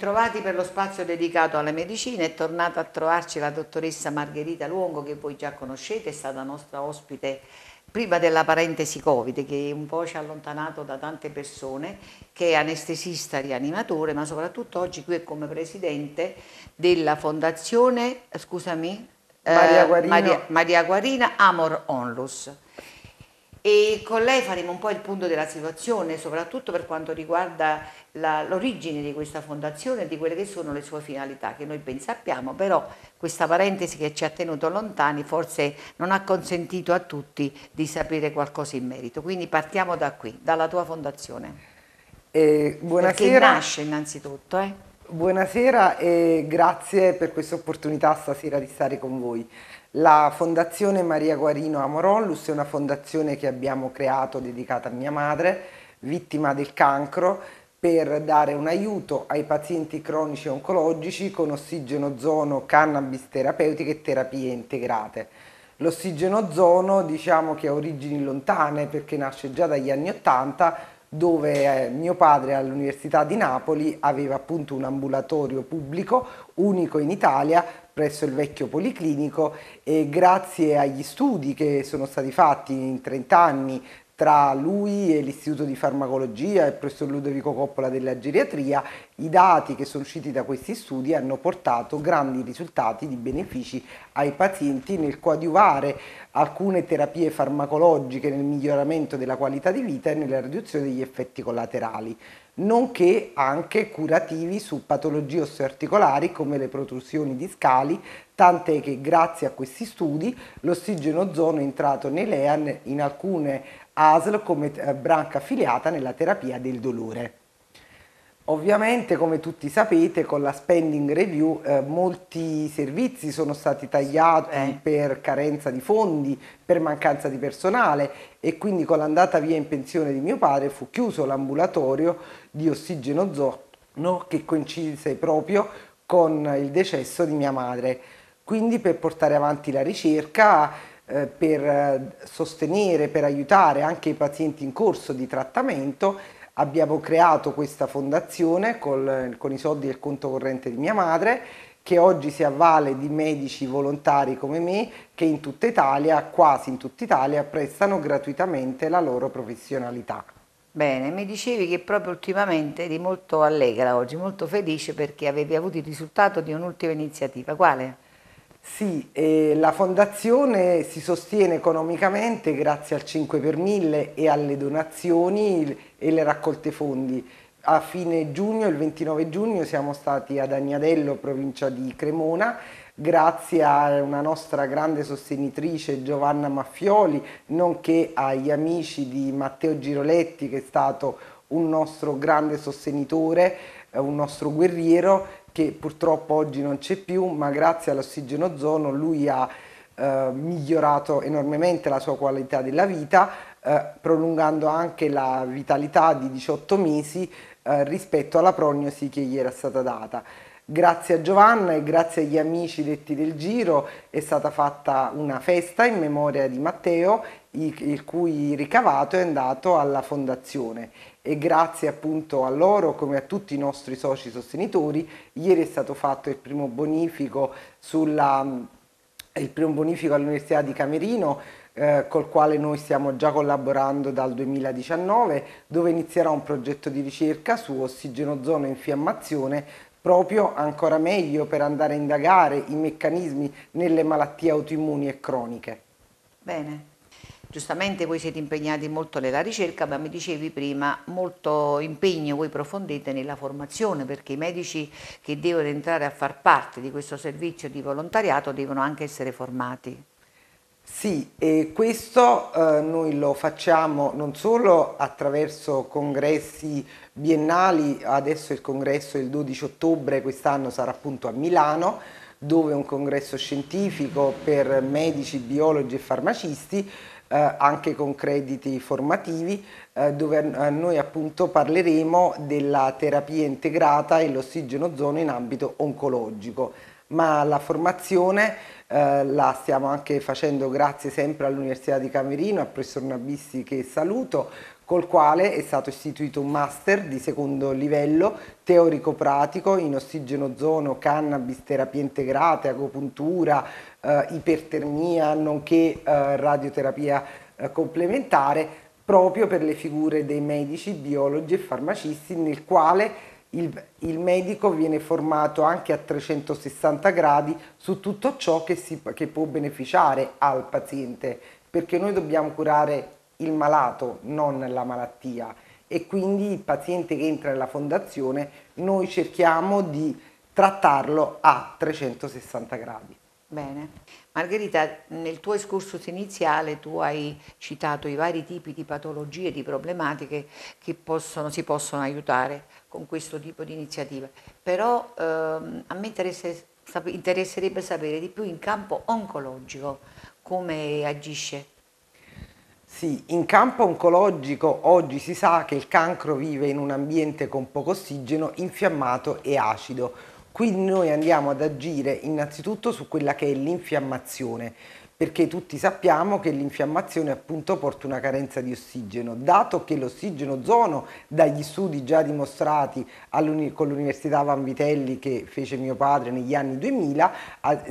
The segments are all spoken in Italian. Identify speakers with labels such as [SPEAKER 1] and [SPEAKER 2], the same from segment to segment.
[SPEAKER 1] Bentrovati per lo spazio dedicato alla medicina, è tornata a trovarci la dottoressa Margherita Luongo che voi già conoscete, è stata nostra ospite prima della parentesi Covid che un po' ci ha allontanato da tante persone, che è anestesista rianimatore, ma soprattutto oggi qui è come presidente della fondazione, scusami, Maria Guarina, eh, Maria, Maria Guarina Amor Onlus e con lei faremo un po' il punto della situazione, soprattutto per quanto riguarda l'origine di questa fondazione e di quelle che sono le sue finalità, che noi ben sappiamo, però questa parentesi che ci ha tenuto lontani forse non ha consentito a tutti di sapere qualcosa in merito. Quindi partiamo da qui, dalla tua fondazione.
[SPEAKER 2] Eh, buonasera. Perché nasce innanzitutto. Eh? Buonasera e grazie per questa opportunità stasera di stare con voi. La Fondazione Maria Guarino Amorollus è una fondazione che abbiamo creato dedicata a mia madre, vittima del cancro, per dare un aiuto ai pazienti cronici oncologici con ossigeno zono, cannabis terapeutiche e terapie integrate. L'ossigeno zono diciamo che ha origini lontane perché nasce già dagli anni Ottanta dove eh, mio padre all'Università di Napoli aveva appunto un ambulatorio pubblico unico in Italia presso il vecchio policlinico e grazie agli studi che sono stati fatti in 30 anni tra lui e l'Istituto di Farmacologia e il professor Ludovico Coppola della geriatria, i dati che sono usciti da questi studi hanno portato grandi risultati di benefici ai pazienti nel coadiuvare alcune terapie farmacologiche nel miglioramento della qualità di vita e nella riduzione degli effetti collaterali, nonché anche curativi su patologie osteoarticolari come le protrusioni discali, tant'è che grazie a questi studi l'ossigeno ozono è entrato nei LEAN in alcune ASL come eh, branca affiliata nella terapia del dolore. Ovviamente, come tutti sapete, con la spending review eh, molti servizi sono stati tagliati eh. per carenza di fondi, per mancanza di personale e quindi con l'andata via in pensione di mio padre fu chiuso l'ambulatorio di ossigeno zono che coincise proprio con il decesso di mia madre. Quindi per portare avanti la ricerca eh, per eh, sostenere, per aiutare anche i pazienti in corso di trattamento. Abbiamo creato questa fondazione col, con i soldi del conto corrente di mia madre che oggi si avvale di medici volontari come me che in tutta Italia, quasi in tutta Italia, prestano gratuitamente la loro professionalità. Bene, mi dicevi che proprio ultimamente eri
[SPEAKER 1] molto allegra oggi, molto felice perché avevi avuto il risultato di un'ultima iniziativa. Quale?
[SPEAKER 2] Sì, eh, la fondazione si sostiene economicamente grazie al 5 per 1000 e alle donazioni e le raccolte fondi. A fine giugno, il 29 giugno, siamo stati ad Agnadello, provincia di Cremona, grazie a una nostra grande sostenitrice Giovanna Maffioli, nonché agli amici di Matteo Giroletti che è stato un nostro grande sostenitore, eh, un nostro guerriero che purtroppo oggi non c'è più, ma grazie all'ossigeno ozono lui ha eh, migliorato enormemente la sua qualità della vita, eh, prolungando anche la vitalità di 18 mesi eh, rispetto alla prognosi che gli era stata data. Grazie a Giovanna e grazie agli amici detti del giro è stata fatta una festa in memoria di Matteo, il cui ricavato è andato alla fondazione e grazie appunto a loro come a tutti i nostri soci sostenitori ieri è stato fatto il primo bonifico, mm, bonifico all'Università di Camerino eh, col quale noi stiamo già collaborando dal 2019 dove inizierà un progetto di ricerca su ossigenozono e infiammazione proprio ancora meglio per andare a indagare i meccanismi nelle malattie autoimmuni e croniche.
[SPEAKER 1] Bene, Giustamente voi siete impegnati molto nella ricerca, ma mi dicevi prima, molto impegno voi profondete nella formazione, perché i medici che devono entrare a far parte di questo servizio di
[SPEAKER 2] volontariato devono anche essere formati. Sì, e questo eh, noi lo facciamo non solo attraverso congressi biennali, adesso il congresso il 12 ottobre quest'anno sarà appunto a Milano, dove è un congresso scientifico per medici, biologi e farmacisti, eh, anche con crediti formativi eh, dove eh, noi appunto parleremo della terapia integrata e l'ossigeno ozono in ambito oncologico ma la formazione eh, la stiamo anche facendo grazie sempre all'Università di Camerino, al professor Nabissi che saluto, col quale è stato istituito un master di secondo livello teorico-pratico in ossigeno zono, cannabis, terapie integrate, agopuntura, eh, ipertermia, nonché eh, radioterapia eh, complementare, proprio per le figure dei medici, biologi e farmacisti, nel quale il, il, medico viene formato anche a 360 gradi su tutto ciò che, si, che può beneficiare al paziente, perché noi dobbiamo curare il malato, non la malattia e quindi il paziente che entra nella fondazione noi cerchiamo di trattarlo a 360 gradi.
[SPEAKER 1] Bene. Margherita, nel tuo discorso iniziale tu hai citato i vari tipi di patologie, di problematiche che possono, si possono aiutare con questo tipo di iniziativa, però ehm, a me interesse, interesserebbe sapere di più in campo oncologico come agisce
[SPEAKER 2] sì, in campo oncologico oggi si sa che il cancro vive in un ambiente con poco ossigeno, infiammato e acido. Quindi noi andiamo ad agire innanzitutto su quella che è l'infiammazione, perché tutti sappiamo che l'infiammazione appunto porta una carenza di ossigeno, dato che l'ossigeno zono dagli studi già dimostrati con l'Università Vanvitelli che fece mio padre negli anni 2000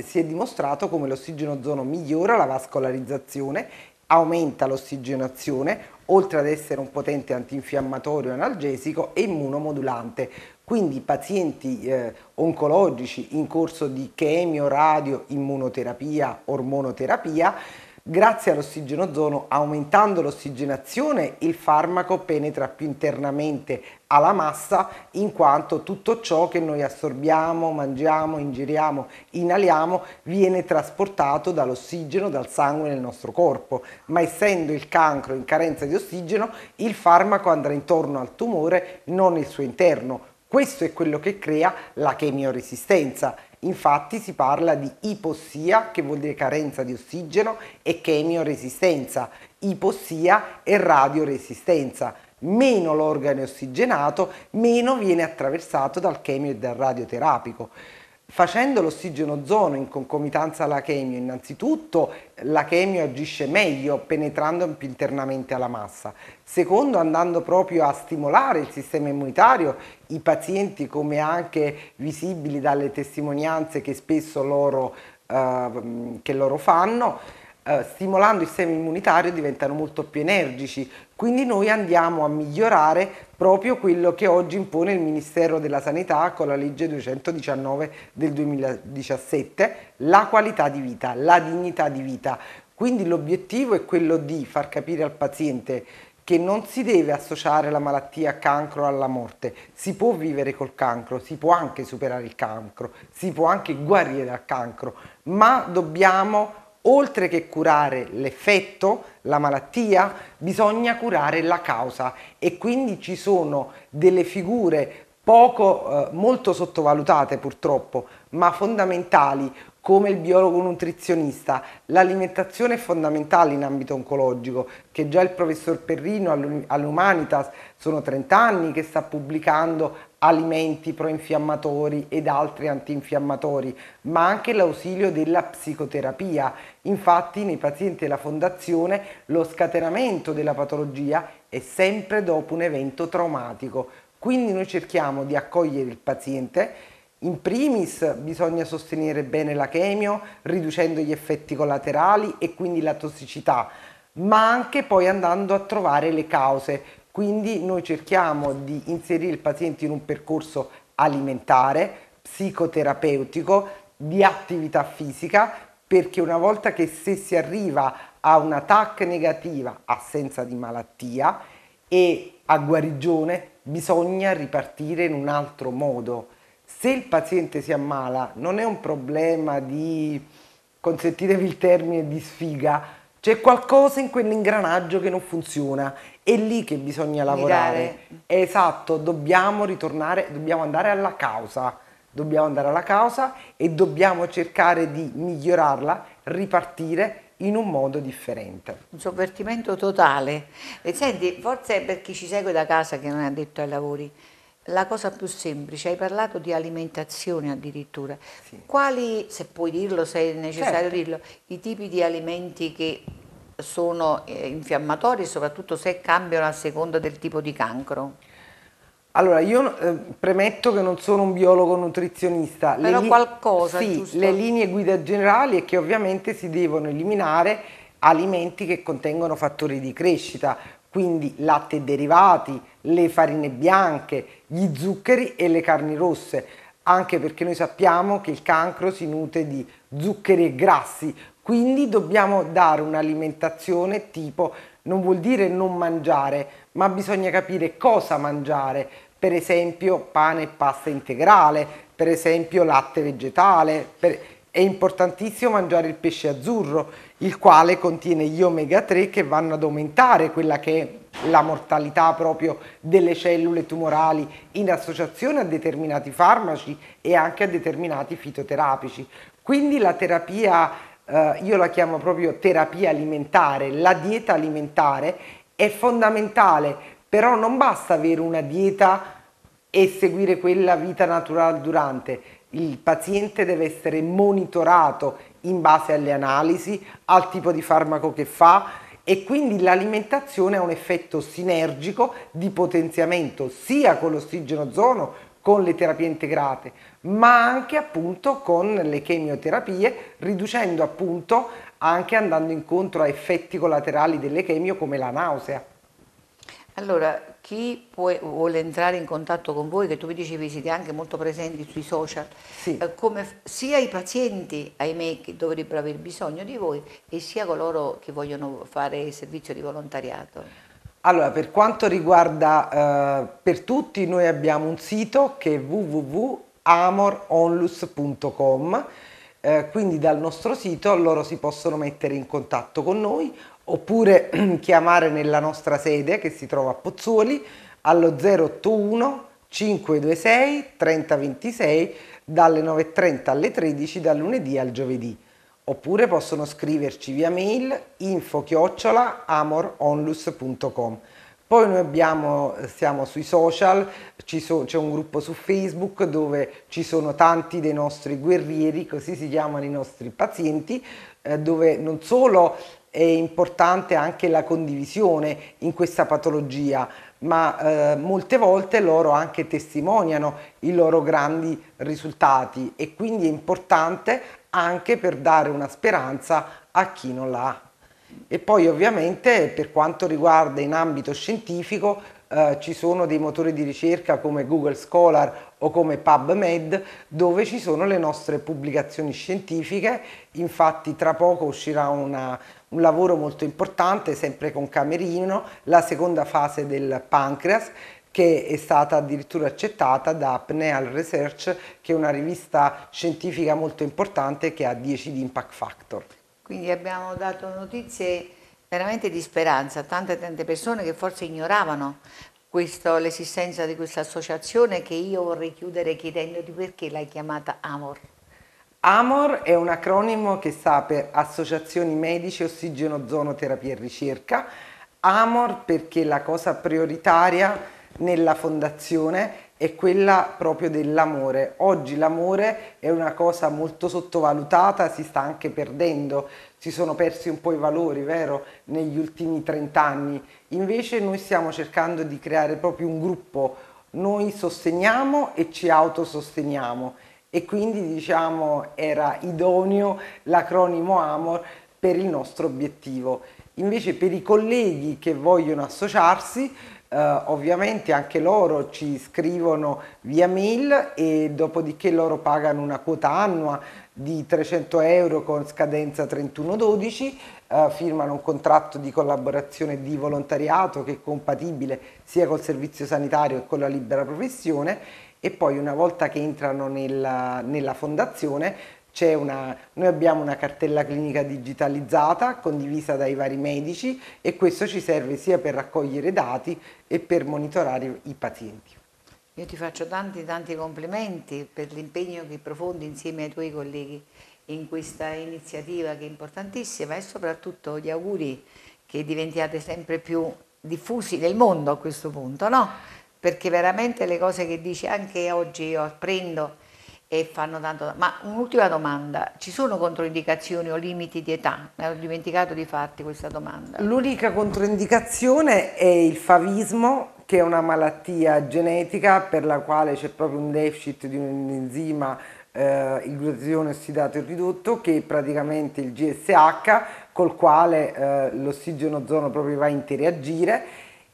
[SPEAKER 2] si è dimostrato come l'ossigeno zono migliora la vascolarizzazione aumenta l'ossigenazione, oltre ad essere un potente antinfiammatorio analgesico e immunomodulante. Quindi pazienti eh, oncologici in corso di chemio, radio, immunoterapia, ormonoterapia Grazie all'ossigeno ozono, aumentando l'ossigenazione, il farmaco penetra più internamente alla massa in quanto tutto ciò che noi assorbiamo, mangiamo, ingiriamo, inaliamo viene trasportato dall'ossigeno, dal sangue nel nostro corpo, ma essendo il cancro in carenza di ossigeno il farmaco andrà intorno al tumore, non il suo interno. Questo è quello che crea la chemioresistenza Infatti si parla di ipossia, che vuol dire carenza di ossigeno, e chemioresistenza, ipossia e radioresistenza. Meno l'organo è ossigenato, meno viene attraversato dal chemio e dal radioterapico. Facendo l'ossigeno ozono in concomitanza alla chemio, innanzitutto la chemio agisce meglio penetrando più internamente alla massa. Secondo, andando proprio a stimolare il sistema immunitario, i pazienti come anche visibili dalle testimonianze che spesso loro, eh, che loro fanno, eh, stimolando il sistema immunitario diventano molto più energici, quindi noi andiamo a migliorare proprio quello che oggi impone il Ministero della Sanità con la legge 219 del 2017, la qualità di vita, la dignità di vita. Quindi l'obiettivo è quello di far capire al paziente che non si deve associare la malattia cancro alla morte, si può vivere col cancro, si può anche superare il cancro, si può anche guarire dal cancro, ma dobbiamo oltre che curare l'effetto, la malattia, bisogna curare la causa e quindi ci sono delle figure poco, eh, molto sottovalutate purtroppo, ma fondamentali come il biologo nutrizionista, l'alimentazione è fondamentale in ambito oncologico, che già il professor Perrino all'Humanitas sono 30 anni che sta pubblicando alimenti proinfiammatori ed altri antinfiammatori, ma anche l'ausilio della psicoterapia. Infatti nei pazienti della fondazione lo scatenamento della patologia è sempre dopo un evento traumatico, quindi noi cerchiamo di accogliere il paziente in primis bisogna sostenere bene la chemio riducendo gli effetti collaterali e quindi la tossicità, ma anche poi andando a trovare le cause. Quindi noi cerchiamo di inserire il paziente in un percorso alimentare, psicoterapeutico, di attività fisica, perché una volta che se si arriva a una TAC negativa, assenza di malattia e a guarigione, bisogna ripartire in un altro modo se il paziente si ammala non è un problema di, consentitevi il termine, di sfiga, c'è qualcosa in quell'ingranaggio che non funziona, è lì che bisogna lavorare. Mirare. Esatto, dobbiamo ritornare, dobbiamo andare alla causa, dobbiamo andare alla causa e dobbiamo cercare di migliorarla, ripartire in un modo differente. Un sovvertimento totale.
[SPEAKER 1] E senti, forse è per chi ci segue da casa che non è addetto ai lavori, la cosa più semplice, hai parlato di alimentazione addirittura. Sì. Quali, se puoi dirlo, se è necessario certo. dirlo, i tipi di alimenti che sono eh, infiammatori,
[SPEAKER 2] soprattutto se cambiano a
[SPEAKER 1] seconda del tipo di cancro?
[SPEAKER 2] Allora, io eh, premetto che non sono un biologo nutrizionista. Però le qualcosa, Sì, giusto? le linee guida generali è che ovviamente si devono eliminare alimenti che contengono fattori di crescita, quindi latte e derivati, le farine bianche, gli zuccheri e le carni rosse, anche perché noi sappiamo che il cancro si nutre di zuccheri e grassi, quindi dobbiamo dare un'alimentazione tipo, non vuol dire non mangiare, ma bisogna capire cosa mangiare, per esempio pane e pasta integrale, per esempio latte vegetale, per è importantissimo mangiare il pesce azzurro, il quale contiene gli omega 3 che vanno ad aumentare quella che è la mortalità proprio delle cellule tumorali in associazione a determinati farmaci e anche a determinati fitoterapici. Quindi la terapia, eh, io la chiamo proprio terapia alimentare, la dieta alimentare è fondamentale, però non basta avere una dieta e seguire quella vita naturale durante, il paziente deve essere monitorato in base alle analisi, al tipo di farmaco che fa e quindi l'alimentazione ha un effetto sinergico di potenziamento sia con l'ossigeno zono, con le terapie integrate, ma anche appunto con le chemioterapie, riducendo appunto anche andando incontro a effetti collaterali delle chemio come la nausea. Allora, chi può, vuole entrare in
[SPEAKER 1] contatto con voi, che tu mi dicevi siete anche molto presenti sui social, sì. eh, come, sia i pazienti, ahimè, che dovrebbero aver bisogno di voi, e sia coloro che vogliono fare servizio di volontariato?
[SPEAKER 2] Allora, per quanto riguarda eh, per tutti, noi abbiamo un sito che è www.amoronlus.com, eh, quindi dal nostro sito loro si possono mettere in contatto con noi oppure chiamare nella nostra sede che si trova a Pozzuoli allo 081 526 3026 dalle 9.30 alle 13 dal lunedì al giovedì oppure possono scriverci via mail info chiocciola amoronlus.com poi noi abbiamo, eh, siamo sui social, so, c'è un gruppo su Facebook dove ci sono tanti dei nostri guerrieri, così si chiamano i nostri pazienti, eh, dove non solo è importante anche la condivisione in questa patologia, ma eh, molte volte loro anche testimoniano i loro grandi risultati e quindi è importante anche per dare una speranza a chi non l'ha. E poi ovviamente per quanto riguarda in ambito scientifico eh, ci sono dei motori di ricerca come Google Scholar o come PubMed dove ci sono le nostre pubblicazioni scientifiche, infatti tra poco uscirà una, un lavoro molto importante sempre con Camerino, la seconda fase del pancreas che è stata addirittura accettata da Pneal Research che è una rivista scientifica molto importante che ha 10 di impact factor.
[SPEAKER 1] Quindi abbiamo dato notizie veramente di speranza tante tante persone che forse ignoravano l'esistenza di questa associazione che io vorrei chiudere chiedendoti perché l'hai chiamata Amor.
[SPEAKER 2] AMOR è un acronimo che sta per Associazioni Medici Ossigeno Zono e Ricerca. AMOR perché la cosa prioritaria nella fondazione è quella proprio dell'amore. Oggi l'amore è una cosa molto sottovalutata, si sta anche perdendo, si sono persi un po' i valori, vero, negli ultimi 30 anni. Invece noi stiamo cercando di creare proprio un gruppo, noi sosteniamo e ci autososteniamo e quindi diciamo era idoneo l'acronimo AMOR per il nostro obiettivo. Invece per i colleghi che vogliono associarsi Uh, ovviamente anche loro ci scrivono via mail e dopodiché loro pagano una quota annua di 300 euro con scadenza 3112, uh, eh, firmano un contratto di collaborazione di volontariato che è compatibile sia col servizio sanitario che con la libera professione e poi una volta che entrano nella, nella fondazione una, noi abbiamo una cartella clinica digitalizzata condivisa dai vari medici e questo ci serve sia per raccogliere dati e per monitorare i pazienti.
[SPEAKER 1] Io ti faccio tanti tanti complimenti per l'impegno che profondi insieme ai tuoi colleghi in questa iniziativa che è importantissima e soprattutto gli auguri che diventiate sempre più diffusi nel mondo a questo punto, no? Perché veramente le cose che dici anche oggi io apprendo e fanno tanto. Ma un'ultima domanda, ci sono controindicazioni o limiti di età? Mi ero dimenticato di farti questa domanda.
[SPEAKER 2] L'unica controindicazione è il favismo, che è una malattia genetica per la quale c'è proprio un deficit di un enzima, eh, il glutatione ossidato ridotto, che è praticamente il GSH, col quale eh, l'ossigeno ozono proprio va a interagire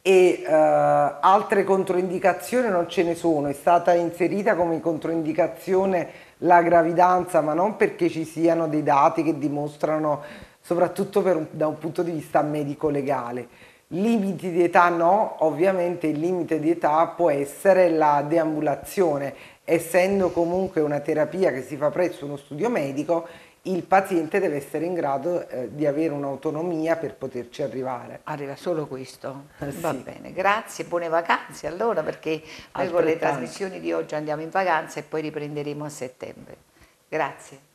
[SPEAKER 2] e eh, altre controindicazioni non ce ne sono, è stata inserita come controindicazione la gravidanza, ma non perché ci siano dei dati che dimostrano, soprattutto un, da un punto di vista medico-legale. Limiti di età no, ovviamente il limite di età può essere la deambulazione, essendo comunque una terapia che si fa presso uno studio medico, il paziente deve essere in grado eh, di avere un'autonomia per poterci arrivare. Arriva solo questo? Eh, sì. Va bene,
[SPEAKER 1] grazie, buone vacanze allora perché poi con le trasmissioni di oggi andiamo in vacanza e poi riprenderemo a settembre. Grazie.